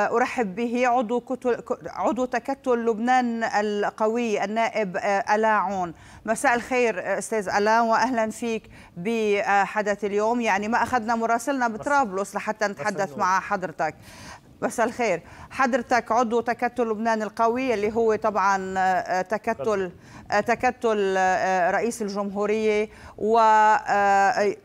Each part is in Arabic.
أرحب به عضو, كتل عضو تكتل لبنان القوي النائب آه، ألا عون مساء الخير آه، أستاذ ألا وأهلا فيك بحدث اليوم يعني ما أخذنا مراسلنا بطرابلس لحتى نتحدث مع حضرتك مساء الخير حضرتك عضو تكتل لبنان القوي اللي هو طبعا آه، آه، تكتل آه، تكتل رئيس الجمهوريه و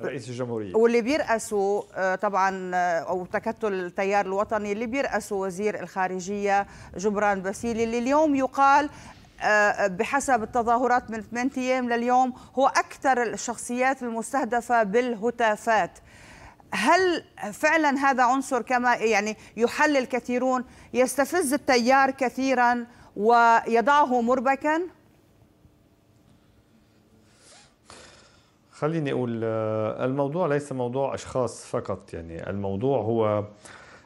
رئيس الجمهوريه واللي بيرأسوا طبعا او تكتل التيار الوطني اللي بيرأسوا وزير الخارجيه جبران باسيلي اللي اليوم يقال بحسب التظاهرات من 8 ايام لليوم هو اكثر الشخصيات المستهدفه بالهتافات هل فعلا هذا عنصر كما يعني يحلل كثيرون يستفز التيار كثيرا ويضعه مربكا؟ خليني اقول آه، الموضوع ليس موضوع اشخاص فقط يعني الموضوع هو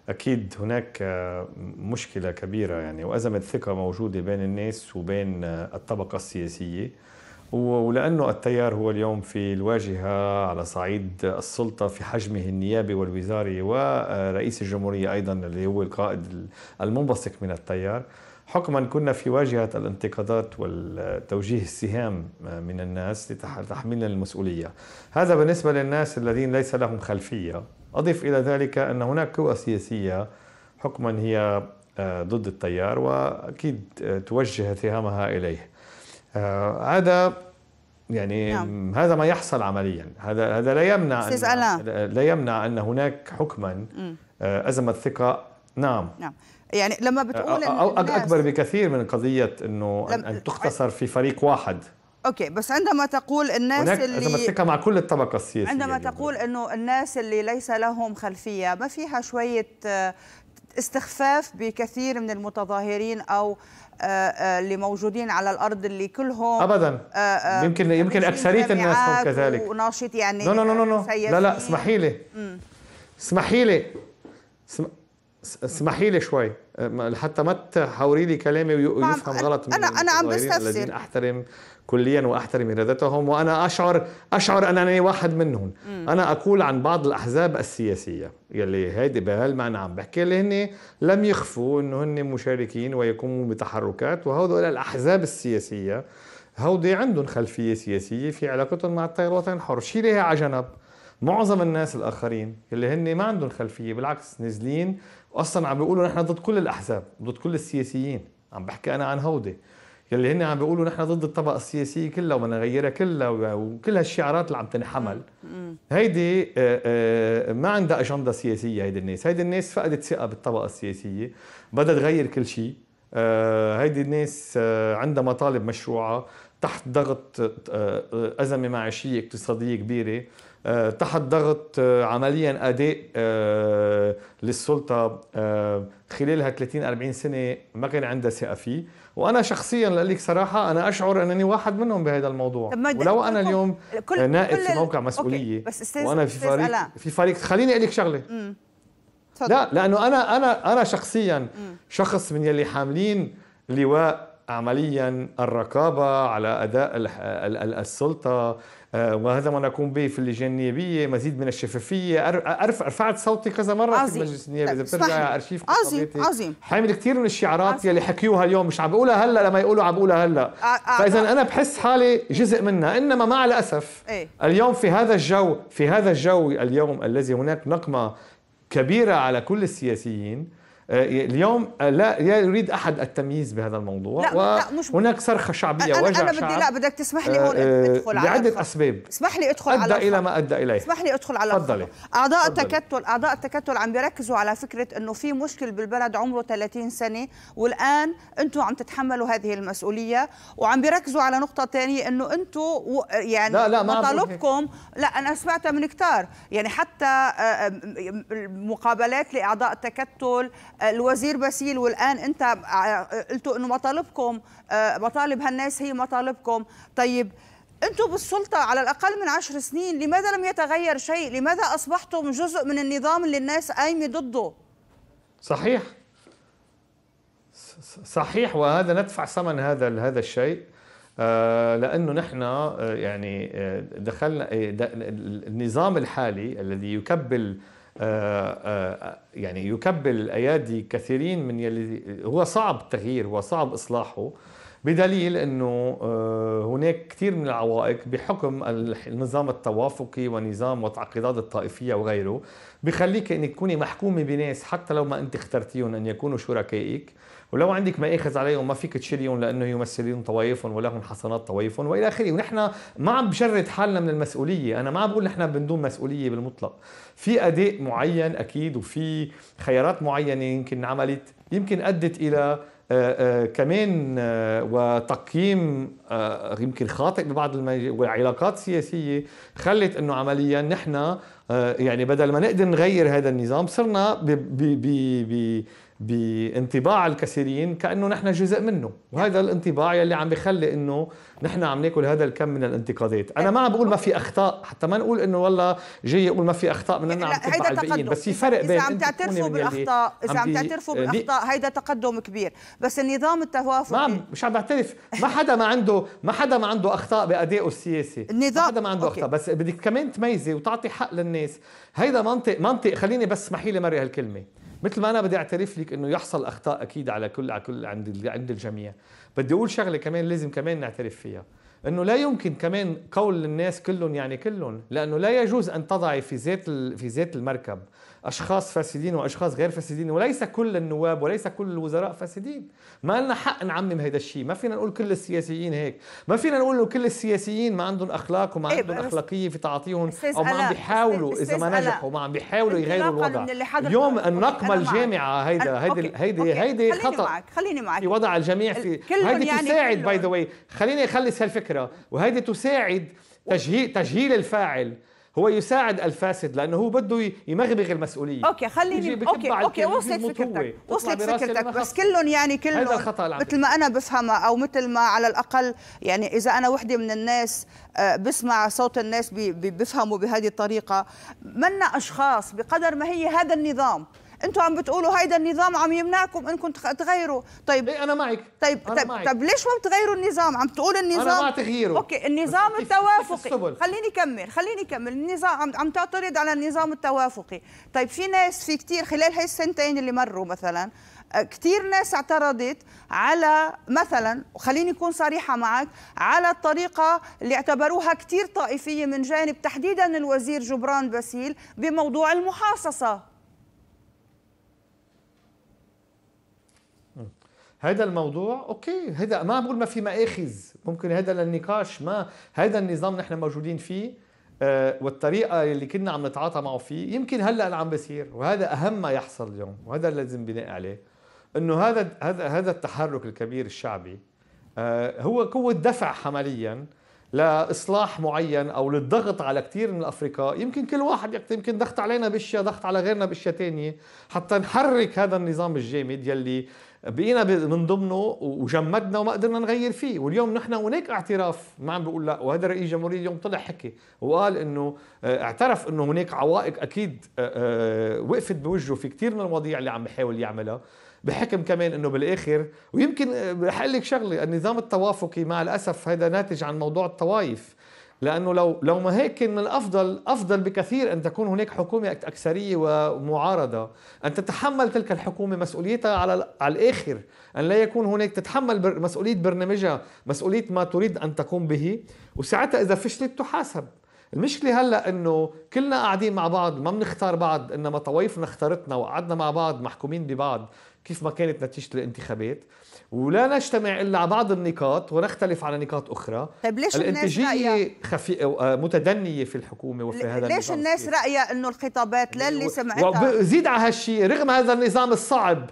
اكيد هناك آه، مشكله كبيره يعني وازمه ثقه موجوده بين الناس وبين آه، الطبقه السياسيه ولأنه التيار هو اليوم في الواجهة على صعيد السلطة في حجمه النيابي والوزاري ورئيس الجمهورية أيضا اللي هو القائد المنبثق من التيار حكما كنا في واجهة الانتقادات والتوجيه السهام من الناس لتحملنا المسؤولية هذا بالنسبة للناس الذين ليس لهم خلفية أضف إلى ذلك أن هناك قوى سياسية حكما هي آه، ضد التيار وأكيد آه، توجه اتهامها إليه آه، هذا يعني نعم. هذا ما يحصل عمليا هذا هذا لا يمنع لا يمنع ان هناك حكما آه، ازمه ثقه نعم نعم يعني لما آه، بتقول أو اكبر بكثير من قضيه انه ان تختصر في فريق واحد اوكي بس عندما تقول الناس هناك اللي عندما ثقه مع كل الطبقه السياسيه عندما تقول انه الناس اللي ليس لهم خلفيه ما فيها شويه استخفاف بكثير من المتظاهرين او آه، آه، اللي موجودين على الارض اللي كلهم ابدا آه، يمكن يمكن اكثريه الناس هم كذلك وناشط يعني نو نو نو نو لا لا اسمحي لي اسمحي لي اسمحي لي شوي حتى ما تحاوري لي كلامي ويفهم غلط من انا انا عم بستفسر احترم كليا واحترم ارادتهم وانا اشعر اشعر انني واحد منهم مم. انا اقول عن بعض الاحزاب السياسيه يلي هيدي بهالمعنى عم بحكي اللي هن لم يخفوا انه هن مشاركين ويقوموا بتحركات وهذول الاحزاب السياسيه هودي عندهم خلفيه سياسيه في علاقتهم مع التيار الوطني الحر شيلها على جنب معظم الناس الاخرين اللي هن ما عندهم خلفيه بالعكس نازلين اصلا عم بيقولوا نحن ضد كل الاحزاب ضد كل السياسيين عم بحكي انا عن هودي يلي هن عم بيقولوا نحن ضد الطبقه السياسيه كلها وبدنا نغيرها كلها وكل هالشعارات اللي عم تنحمل هيدي آه، آه، ما عندها اجنده سياسيه هيدي الناس هيدي الناس فقدت ثقه بالطبقه السياسيه بدها تغير كل شيء آه، هيدي الناس عندها مطالب مشروعه تحت ضغط ازمه معيشيه اقتصاديه كبيره آه، تحت ضغط آه، عمليا اداء آه، للسلطه خلال 30 40 سنه ما كان عندها ثقه فيه وانا شخصيا لك صراحه انا اشعر انني واحد منهم بهذا الموضوع ولو انا اليوم كل نائب في موقع مسؤوليه بس استاذ وانا في فريق في فريق خليني اقول لك شغله لا لانه انا انا انا شخصيا شخص من يلي حاملين لواء عمليا الرقابه على اداء السلطه آه، وهذا ما نقوم به في اللجان النيابيه مزيد من الشفافيه رفعت صوتي كذا مره عزيز. في المجلس النيابي اذا بترجع ارشيف عظيم عظيم حامل كثير من الشعارات يلي حكيوها اليوم مش عم بقولها هلا لما يقولوا عم بقولها هلا آه، آه، فاذا انا بحس حالي جزء منها انما مع الاسف ايه؟ اليوم في هذا الجو في هذا الجو اليوم الذي هناك نقمه كبيره على كل السياسيين آه، اليوم آه، لا يريد احد التمييز بهذا الموضوع لا لا مش هناك صرخه شعبيه أنا وجع أنا بدي شعب لا بدك تسمح لي آه، هون ادخل على لعده اسباب اسمح لي ادخل أدى على الى ما ادى اليه اسمح لي ادخل على تفضلي اعضاء التكتل اعضاء التكتل عم بيركزوا على فكره انه في مشكل بالبلد عمره 30 سنه والان انتم عم تتحملوا هذه المسؤوليه وعم بيركزوا على نقطه ثانيه انه انتم يعني لا لا مطالبكم لا انا سمعتها من كتار يعني حتى مقابلات لاعضاء التكتل الوزير باسيل والان انت قلتوا انه مطالبكم آه، مطالب هالناس هي مطالبكم طيب انتم بالسلطه على الاقل من عشر سنين لماذا لم يتغير شيء لماذا اصبحتم جزء من النظام اللي الناس قايمه ضده صحيح صحيح وهذا ندفع ثمن هذا هذا الشيء آه، لانه نحن آه، يعني دخلنا النظام الحالي الذي يكبل آه، آه، يعني يكبل ايادي كثيرين من يلي هو صعب التغيير هو صعب اصلاحه بدليل انه آه، هناك كثير من العوائق بحكم النظام التوافقي ونظام وتعقيدات الطائفيه وغيره بخليك انك تكوني محكومه بناس حتى لو ما انت اخترتيهم ان يكونوا شركائك ولو عندك ما ياخذ عليهم ما فيك تشيلهم لانه يمثلون طوائفهم ولهم حسنات طوائفهم والى اخره ونحن ما عم بشرد حالنا من المسؤوليه انا ما عم بقول نحن بدون مسؤوليه بالمطلق في اداء معين اكيد وفي خيارات معينه يمكن عملت يمكن ادت الى آآ آه، آآ آه، كمان آآ آه، وتقييم يمكن خاطئ ببعض وعلاقات السياسيه خلت انه عمليا نحن آه، يعني بدل ما نقدر نغير هذا النظام صرنا ب ب ب بانطباع الكثيرين كانه نحن جزء منه وهذا الانطباع يلي عم بخلي انه نحن عم ناكل هذا الكم من الانتقادات انا ما عم بقول ما في اخطاء حتى ما نقول انه والله جاي اقول ما في اخطاء من انا عم هيدا الباقيين بس في فرق بين اذا عم تعترفوا آه، بالاخطاء اذا عم تعترفوا بالاخطاء هيدا تقدم كبير بس النظام التوافقي ما عم مش عم بعترف ما حدا ما عنده ما حدا ما عنده اخطاء بادائه السياسي النظام ما حدا ما عنده أوكي. اخطاء بس بدك كمان تميزي وتعطي حق للناس الناس هيدا منطق منطق خليني بس اسمحي لي مري هالكلمة مثل ما انا بدي اعترف لك انه يحصل اخطاء اكيد على كل على كل عند عند الجميع بدي اقول شغله كمان لازم كمان نعترف فيها انه لا يمكن كمان قول للناس كلهم يعني كلهم لانه لا يجوز ان تضعي في ذات في ذات المركب اشخاص فاسدين واشخاص غير فاسدين وليس كل النواب وليس كل الوزراء فاسدين ما لنا حق نعمم هذا الشيء ما فينا نقول كل السياسيين هيك ما فينا نقول انه كل السياسيين ما عندهم اخلاق وما إيه، عندهم اخلاقيه في تعاطيهم او ما عم بيحاولوا اذا ما نجحوا ما عم بيحاولوا يغيروا الوضع يوم النقمه الجامعه هيدا هيدي هيدي هيدي خطا خليني معك خليني معك في وضع الجميع في هيدي يعني تساعد باي ذا واي خليني اخلص هالفكره الفكرة وهيدي تساعد تجهيل, تجهيل الفاعل هو يساعد الفاسد لانه هو بده يمغبغ المسؤوليه اوكي خليني اوكي اوكي وصلت فكرتك وصلت فكرتك بس كلهم يعني كلهم هذا الخطا مثل ما انا بفهمها او مثل ما على الاقل يعني اذا انا وحده من الناس آه، بسمع صوت الناس بفهموا بهذه الطريقه منا اشخاص بقدر ما هي هذا النظام انتم عم بتقولوا هيدا النظام عم يمنعكم انكم تغيروا طيب إيه انا معك طيب أنا طيب, معك. طيب ليش ما بتغيروا النظام عم تقول النظام انا مع تغييره اوكي النظام التوافقي خليني كمل خليني كمل النظام عم, عم تعترض على النظام التوافقي طيب في ناس في كثير خلال هاي السنتين اللي مروا مثلا آه، كثير ناس اعترضت على مثلا خليني اكون صريحه معك على الطريقه اللي اعتبروها كثير طائفيه من جانب تحديدا الوزير جبران باسيل بموضوع المحاصصه هذا الموضوع اوكي هذا ما بقول ما في مآخذ ممكن هذا للنقاش ما هذا النظام نحن موجودين فيه آه والطريقه اللي كنا عم نتعاطى معه فيه يمكن هلا اللي عم بيصير وهذا اهم ما يحصل اليوم وهذا اللي لازم بناء عليه انه هذا هذا هذا التحرك الكبير الشعبي آه هو قوه دفع عمليا لاصلاح معين او للضغط على كثير من الافرقاء يمكن كل واحد يمكن ضغط علينا بشيء ضغط على غيرنا بشيء ثاني حتى نحرك هذا النظام الجامد يلي بقينا من ضمنه وجمدنا وما قدرنا نغير فيه واليوم نحن هناك اعتراف ما عم بقول لا وهذا رئيس الجمهوريه اليوم طلع حكي وقال انه آه، اعترف انه هناك عوائق اكيد آه، آه، وقفت بوجهه في كثير من المواضيع اللي عم بحاول يعملها بحكم كمان انه بالاخر ويمكن رح اقول لك شغله النظام التوافقي مع الاسف هذا ناتج عن موضوع الطوائف لانه لو لو ما هيك من الافضل افضل بكثير ان تكون هناك حكومه اكثريه ومعارضه ان تتحمل تلك الحكومه مسؤوليتها على على الاخر ان لا يكون هناك تتحمل مسؤوليه برنامجها مسؤوليه ما تريد ان تقوم به وساعتها اذا فشلت تحاسب المشكله هلا انه كلنا قاعدين مع بعض ما بنختار بعض انما طوائفنا اختارتنا وقعدنا مع بعض محكومين ببعض كيف ما كانت نتيجة الانتخابات ولا نجتمع إلا على بعض النقاط ونختلف على نقاط أخرى طيب ليش الانتاجية خفي... آه، متدنية في الحكومة وفي هذا ليش الناس رأيها أنه الخطابات لا اللي سمعتها وزيد على هالشيء رغم هذا النظام الصعب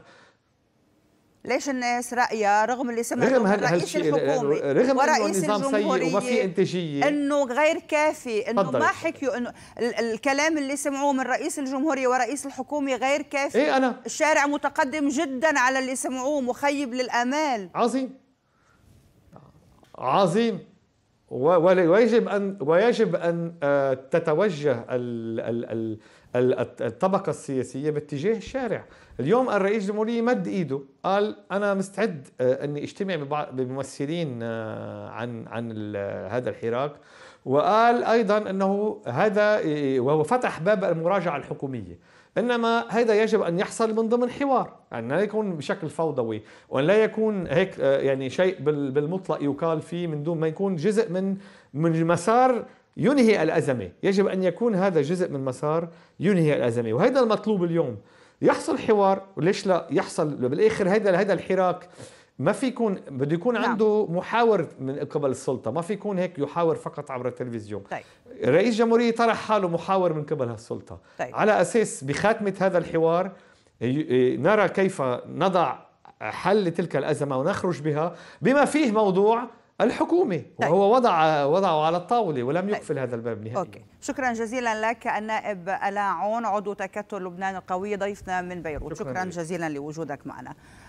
ليش الناس رايها رغم اللي سمعته من رئيس الحكومه رغم ورئيس النظام سيء وما في انتاجيه انه غير كافي انه ما حكيوا انه الكلام اللي سمعوه من رئيس الجمهوريه ورئيس الحكومه غير كافي إيه أنا؟ الشارع متقدم جدا على اللي سمعوه مخيب للامال عظيم عظيم ويجب ان ويجب ان آه، تتوجه الطبقه السياسيه باتجاه الشارع، اليوم الرئيس الجمهوريه مد ايده قال انا مستعد آه، اني اجتمع بممثلين آه، عن عن هذا الحراك وقال ايضا انه هذا وهو فتح باب المراجعه الحكوميه انما هذا يجب ان يحصل من ضمن حوار ان لا يكون بشكل فوضوي وان لا يكون هيك آه، يعني شيء بالمطلق يقال فيه من دون ما يكون جزء من من مسار ينهي الازمه يجب ان يكون هذا جزء من مسار ينهي الازمه وهذا المطلوب اليوم يحصل حوار وليش لا يحصل بالاخر هذا هذا الحراك ما في يكون بده يكون نعم. عنده محاور من قبل السلطه ما في يكون هيك يحاور فقط عبر التلفزيون طيب. رئيس جمهورية طرح حاله محاور من قبل السلطه طيب. على اساس بخاتمه هذا الحوار نرى كيف نضع حل لتلك الازمه ونخرج بها بما فيه موضوع الحكومة طيب. وهو وضع وضعه على الطاولة ولم طيب. يقفل طيب. هذا الباب نهائيا أوكي. شكرا جزيلا لك النائب الاعون عضو تكتل لبنان القوية ضيفنا من بيروت شكرا, شكرا جزيلا لوجودك معنا